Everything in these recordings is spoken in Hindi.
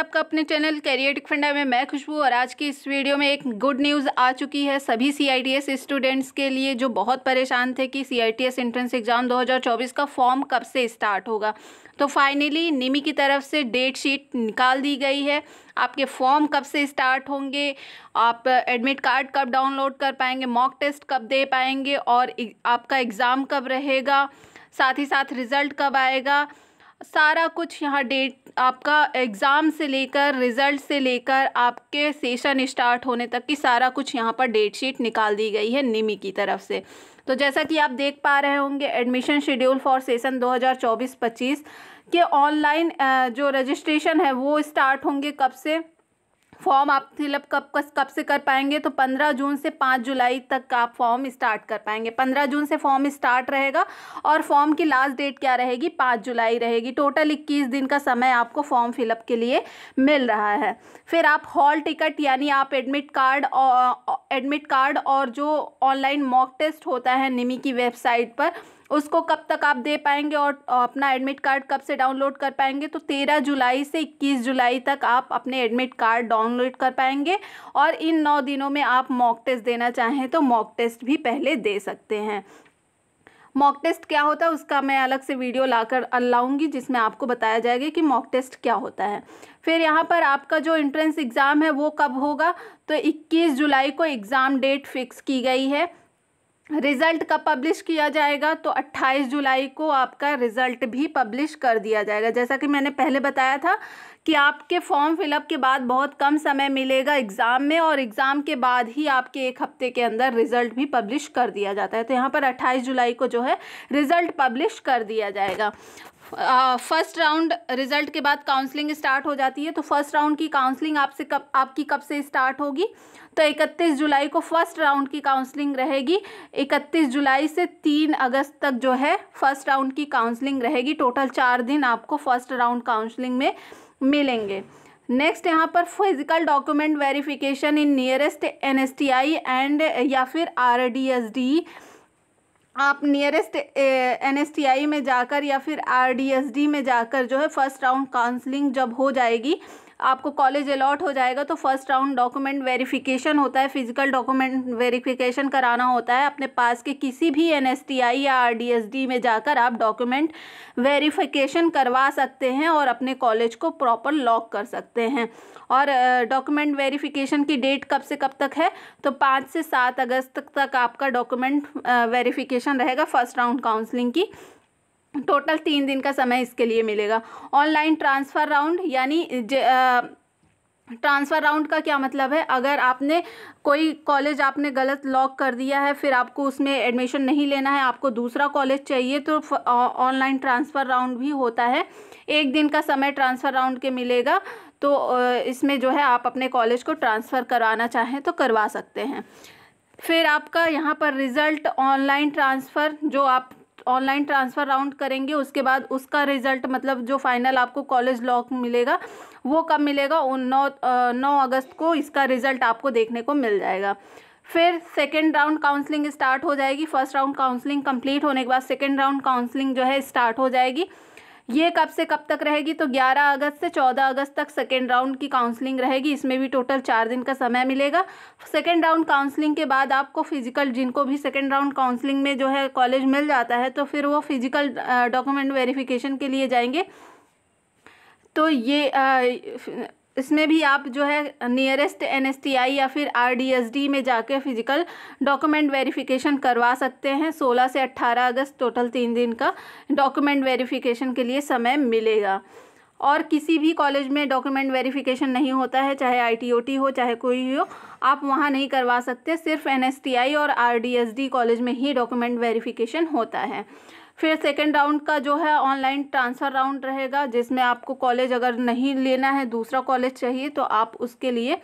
आपका अपने चैनल कैरियर फंडा में मैं खुशबू और आज की इस वीडियो में एक गुड न्यूज़ आ चुकी है सभी एस स्टूडेंट्स के लिए जो बहुत परेशान थे कि एस एंट्रेंस एग्ज़ाम 2024 का फॉर्म कब से स्टार्ट होगा तो फाइनली निमी की तरफ से डेट शीट निकाल दी गई है आपके फॉर्म कब से स्टार्ट होंगे आप एडमिट कार्ड कब डाउनलोड कर पाएंगे मॉक टेस्ट कब दे पाएंगे और आपका एग्ज़ाम कब रहेगा साथ ही साथ रिज़ल्ट कब आएगा सारा कुछ यहाँ डेट आपका एग्ज़ाम से लेकर रिज़ल्ट से लेकर आपके सेशन स्टार्ट होने तक की सारा कुछ यहाँ पर डेट शीट निकाल दी गई है निमी की तरफ से तो जैसा कि आप देख पा रहे होंगे एडमिशन शेड्यूल फॉर सेशन 2024-25 के ऑनलाइन जो रजिस्ट्रेशन है वो स्टार्ट होंगे कब से फॉर्म आप फिलअप कब कब से कर पाएंगे तो पंद्रह जून से पाँच जुलाई तक आप फॉर्म स्टार्ट कर पाएंगे पंद्रह जून से फॉर्म स्टार्ट रहेगा और फॉर्म की लास्ट डेट क्या रहेगी पाँच जुलाई रहेगी टोटल इक्कीस दिन का समय आपको फॉर्म फिलअप के लिए मिल रहा है फिर आप हॉल टिकट यानी आप एडमिट कार्ड और एडमिट कार्ड और जो ऑनलाइन मॉक टेस्ट होता है निमी की वेबसाइट पर उसको कब तक आप दे पाएंगे और अपना एडमिट कार्ड कब से डाउनलोड कर पाएंगे तो तेरह जुलाई से इक्कीस जुलाई तक आप अपने एडमिट कार्ड डाउनलोड कर पाएंगे और इन नौ दिनों में आप मॉक टेस्ट देना चाहें तो मॉक टेस्ट भी पहले दे सकते हैं मॉक टेस्ट क्या होता है उसका मैं अलग से वीडियो लाकर लाऊंगी जिसमें आपको बताया जाएगा कि मॉक टेस्ट क्या होता है फिर यहाँ पर आपका जो एंट्रेंस एग्ज़ाम है वो कब होगा तो 21 जुलाई को एग्ज़ाम डेट फिक्स की गई है रिज़ल्ट कब पब्लिश किया जाएगा तो 28 जुलाई को आपका रिज़ल्ट भी पब्लिश कर दिया जाएगा जैसा कि मैंने पहले बताया था कि आपके फॉर्म फिलअप के बाद बहुत कम समय मिलेगा एग्ज़ाम में और एग्ज़ाम के बाद ही आपके एक हफ्ते के अंदर रिज़ल्ट भी पब्लिश कर दिया जाता है तो यहाँ पर अट्ठाईस जुलाई को जो है रिज़ल्ट पब्लिश कर दिया जाएगा फर्स्ट राउंड रिजल्ट के बाद काउंसलिंग स्टार्ट हो जाती है तो फर्स्ट राउंड की काउंसलिंग आपसे कब आपकी कब से स्टार्ट होगी तो 31 जुलाई को फर्स्ट राउंड की काउंसलिंग रहेगी 31 जुलाई से 3 अगस्त तक जो है फर्स्ट राउंड की काउंसलिंग रहेगी टोटल चार दिन आपको फर्स्ट राउंड काउंसलिंग में मिलेंगे नेक्स्ट यहाँ पर physical document verification in nearest N and या फिर आर आप नियरेस्ट एन में जाकर या फिर आर में जाकर जो है फर्स्ट राउंड काउंसलिंग जब हो जाएगी आपको कॉलेज अलॉट हो जाएगा तो फर्स्ट राउंड डॉक्यूमेंट वेरिफिकेशन होता है फिजिकल डॉक्यूमेंट वेरिफिकेशन कराना होता है अपने पास के किसी भी एन या आर में जाकर आप डॉक्यूमेंट वेरिफिकेशन करवा सकते हैं और अपने कॉलेज को प्रॉपर लॉक कर सकते हैं और डॉक्यूमेंट वेरिफिकेशन की डेट कब से कब तक है तो पाँच से सात अगस्त तक, तक आपका डॉक्यूमेंट वेरिफिकेशन रहेगा फर्स्ट राउंड काउंसलिंग की टोटल तीन दिन का समय इसके लिए मिलेगा ऑनलाइन ट्रांसफ़र राउंड यानी ट्रांसफ़र राउंड का क्या मतलब है अगर आपने कोई कॉलेज आपने गलत लॉक कर दिया है फिर आपको उसमें एडमिशन नहीं लेना है आपको दूसरा कॉलेज चाहिए तो ऑनलाइन ट्रांसफ़र राउंड भी होता है एक दिन का समय ट्रांसफ़र राउंड के मिलेगा तो इसमें जो है आप अपने कॉलेज को ट्रांसफ़र करवाना चाहें तो करवा सकते हैं फिर आपका यहाँ पर रिज़ल्ट ऑनलाइन ट्रांसफ़र जो आप ऑनलाइन ट्रांसफ़र राउंड करेंगे उसके बाद उसका रिज़ल्ट मतलब जो फाइनल आपको कॉलेज लॉक मिलेगा वो कब मिलेगा उन नौ नौ अगस्त को इसका रिज़ल्ट आपको देखने को मिल जाएगा फिर सेकेंड राउंड काउंसलिंग स्टार्ट हो जाएगी फर्स्ट राउंड काउंसलिंग कंप्लीट होने के बाद सेकेंड राउंड काउंसलिंग जो है स्टार्ट हो जाएगी ये कब से कब तक रहेगी तो 11 अगस्त से 14 अगस्त तक सेकेंड राउंड की काउंसलिंग रहेगी इसमें भी टोटल चार दिन का समय मिलेगा सेकेंड राउंड काउंसलिंग के बाद आपको फिजिकल जिनको भी सेकेंड राउंड काउंसलिंग में जो है कॉलेज मिल जाता है तो फिर वो फिजिकल डॉक्यूमेंट वेरिफिकेशन के लिए जाएंगे तो ये आ, इसमें भी आप जो है नियरेस्ट एन या फिर आर में जाके फिजिकल डॉक्यूमेंट वेरिफिकेशन करवा सकते हैं 16 से 18 अगस्त टोटल तीन दिन का डॉक्यूमेंट वेरिफिकेशन के लिए समय मिलेगा और किसी भी कॉलेज में डॉक्यूमेंट वेरिफिकेशन नहीं होता है चाहे टी हो चाहे कोई हो आप वहाँ नहीं करवा सकते सिर्फ आई और डी कॉलेज में ही डॉक्यूमेंट वेरिफिकेशन होता है फिर सेकेंड राउंड का जो है ऑनलाइन ट्रांसफ़र राउंड रहेगा जिसमें आपको कॉलेज अगर नहीं लेना है दूसरा कॉलेज चाहिए तो आप उसके लिए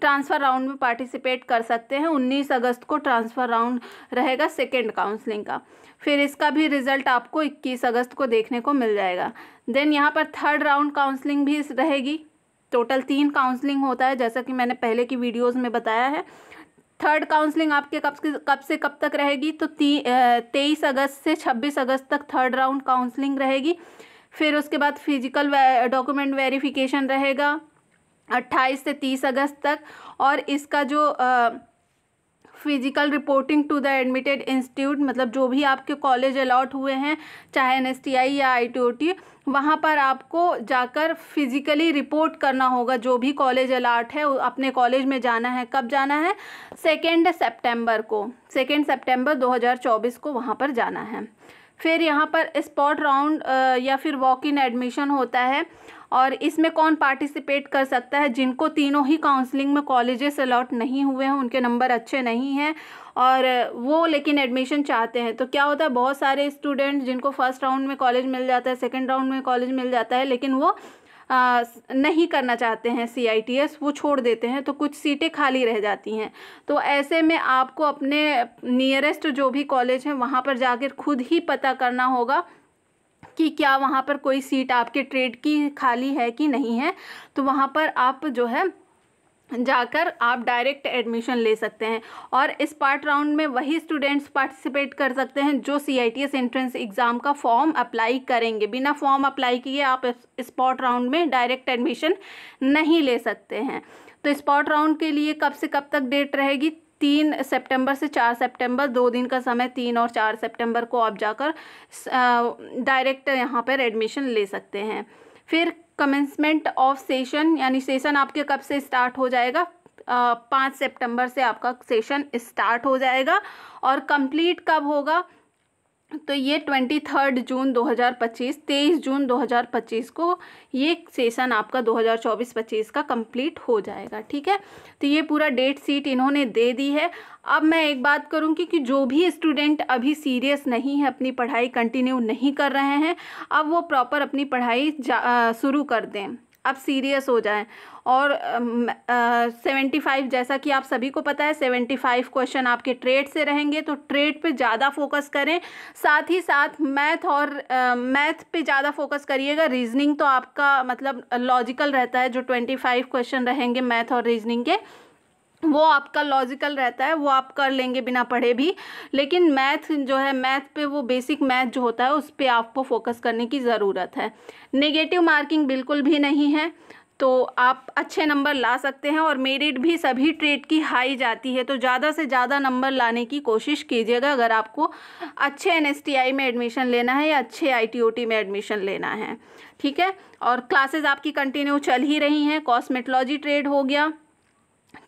ट्रांसफ़र राउंड में पार्टिसिपेट कर सकते हैं 19 अगस्त को ट्रांसफ़र राउंड रहेगा सेकेंड काउंसलिंग का फिर इसका भी रिज़ल्ट आपको 21 अगस्त को देखने को मिल जाएगा देन यहाँ पर थर्ड राउंड काउंसलिंग भी रहेगी टोटल तीन काउंसलिंग होता है जैसा कि मैंने पहले की वीडियोस में बताया है थर्ड काउंसलिंग आपके कब कब से कब तक रहेगी तो तेईस अगस्त से छब्बीस अगस्त तक थर्ड राउंड काउंसलिंग रहेगी फिर उसके बाद फिजिकल डॉक्यूमेंट वेरिफिकेशन रहेगा अट्ठाईस से तीस अगस्त तक और इसका जो आ, physical reporting to the admitted institute मतलब जो भी आपके कॉलेज अलॉट हुए हैं चाहे एन या आई टी वहाँ पर आपको जाकर फिज़िकली रिपोर्ट करना होगा जो भी कॉलेज अलाट है अपने कॉलेज में जाना है कब जाना है सेकेंड सेप्टेम्बर को सेकेंड सेप्टेम्बर 2024 को वहाँ पर जाना है फिर यहाँ पर स्पॉट राउंड या फिर वॉक इन एडमिशन होता है और इसमें कौन पार्टिसिपेट कर सकता है जिनको तीनों ही काउंसलिंग में कॉलेजेस अलॉट नहीं हुए हैं उनके नंबर अच्छे नहीं हैं और वो लेकिन एडमिशन चाहते हैं तो क्या होता है बहुत सारे स्टूडेंट जिनको फर्स्ट राउंड में कॉलेज मिल जाता है सेकेंड राउंड में कॉलेज मिल जाता है लेकिन वो आ, नहीं करना चाहते हैं सी आई टी एस वो छोड़ देते हैं तो कुछ सीटें खाली रह जाती हैं तो ऐसे में आपको अपने नियरेस्ट जो भी कॉलेज हैं वहाँ पर जाकर खुद ही पता करना होगा कि क्या वहाँ पर कोई सीट आपके ट्रेड की खाली है कि नहीं है तो वहाँ पर आप जो है जाकर आप डायरेक्ट एडमिशन ले सकते हैं और इस पार्ट राउंड में वही स्टूडेंट्स पार्टिसिपेट कर सकते हैं जो C I T S entrance exam का फॉर्म अप्लाई करेंगे बिना फॉर्म अप्लाई किए आप स्पॉट राउंड में डायरेक्ट एडमिशन नहीं ले सकते हैं तो स्पॉट राउंड के लिए कब से कब तक डेट रहेगी तीन सितंबर से चार सितंबर दो दिन का समय तीन और चार सितंबर को आप जाकर डायरेक्ट यहाँ पर एडमिशन ले सकते हैं फिर कमेंसमेंट ऑफ सेशन यानी सेशन आपके कब से स्टार्ट हो जाएगा पाँच सितंबर से आपका सेशन स्टार्ट हो जाएगा और कंप्लीट कब होगा तो ये ट्वेंटी थर्ड जून 2025 23 जून 2025 को ये सेशन आपका 2024-25 का कंप्लीट हो जाएगा ठीक है तो ये पूरा डेट सीट इन्होंने दे दी है अब मैं एक बात करूँगी कि जो भी स्टूडेंट अभी सीरियस नहीं है अपनी पढ़ाई कंटिन्यू नहीं कर रहे हैं अब वो प्रॉपर अपनी पढ़ाई शुरू कर दें अब सीरियस हो जाएं और सेवेंटी uh, फाइव uh, जैसा कि आप सभी को पता है सेवेंटी फाइव क्वेश्चन आपके ट्रेड से रहेंगे तो ट्रेड पे ज़्यादा फोकस करें साथ ही साथ मैथ और मैथ uh, पे ज़्यादा फोकस करिएगा रीजनिंग तो आपका मतलब लॉजिकल रहता है जो ट्वेंटी फाइव क्वेश्चन रहेंगे मैथ और रीजनिंग के वो आपका लॉजिकल रहता है वो आप कर लेंगे बिना पढ़े भी लेकिन मैथ जो है मैथ पे वो बेसिक मैथ जो होता है उस पर आपको फोकस करने की ज़रूरत है नेगेटिव मार्किंग बिल्कुल भी नहीं है तो आप अच्छे नंबर ला सकते हैं और मेरिट भी सभी ट्रेड की हाई जाती है तो ज़्यादा से ज़्यादा नंबर लाने की कोशिश कीजिएगा अगर आपको अच्छे एन में एडमिशन लेना है या अच्छे आई में एडमिशन लेना है ठीक है और क्लासेज़ आपकी कंटिन्यू चल ही रही हैं कॉस्मेटोलॉजी ट्रेड हो गया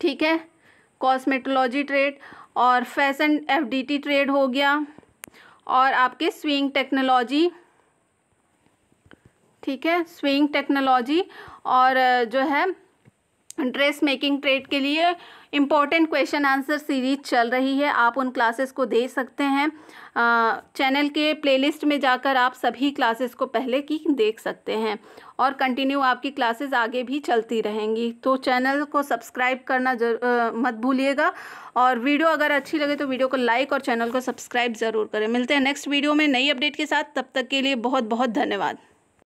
ठीक है कॉस्मेटोलॉजी ट्रेड और फैशन एफडीटी ट्रेड हो गया और आपके स्विंग टेक्नोलॉजी ठीक है स्विंग टेक्नोलॉजी और जो है ड्रेस मेकिंग ट्रेड के लिए इम्पॉर्टेंट क्वेश्चन आंसर सीरीज चल रही है आप उन क्लासेस को देख सकते हैं चैनल के प्लेलिस्ट में जाकर आप सभी क्लासेस को पहले की देख सकते हैं और कंटिन्यू आपकी क्लासेस आगे भी चलती रहेंगी तो चैनल को सब्सक्राइब करना जर, आ, मत भूलिएगा और वीडियो अगर अच्छी लगे तो वीडियो को लाइक और चैनल को सब्सक्राइब ज़रूर करें मिलते हैं नेक्स्ट वीडियो में नई अपडेट के साथ तब तक के लिए बहुत बहुत धन्यवाद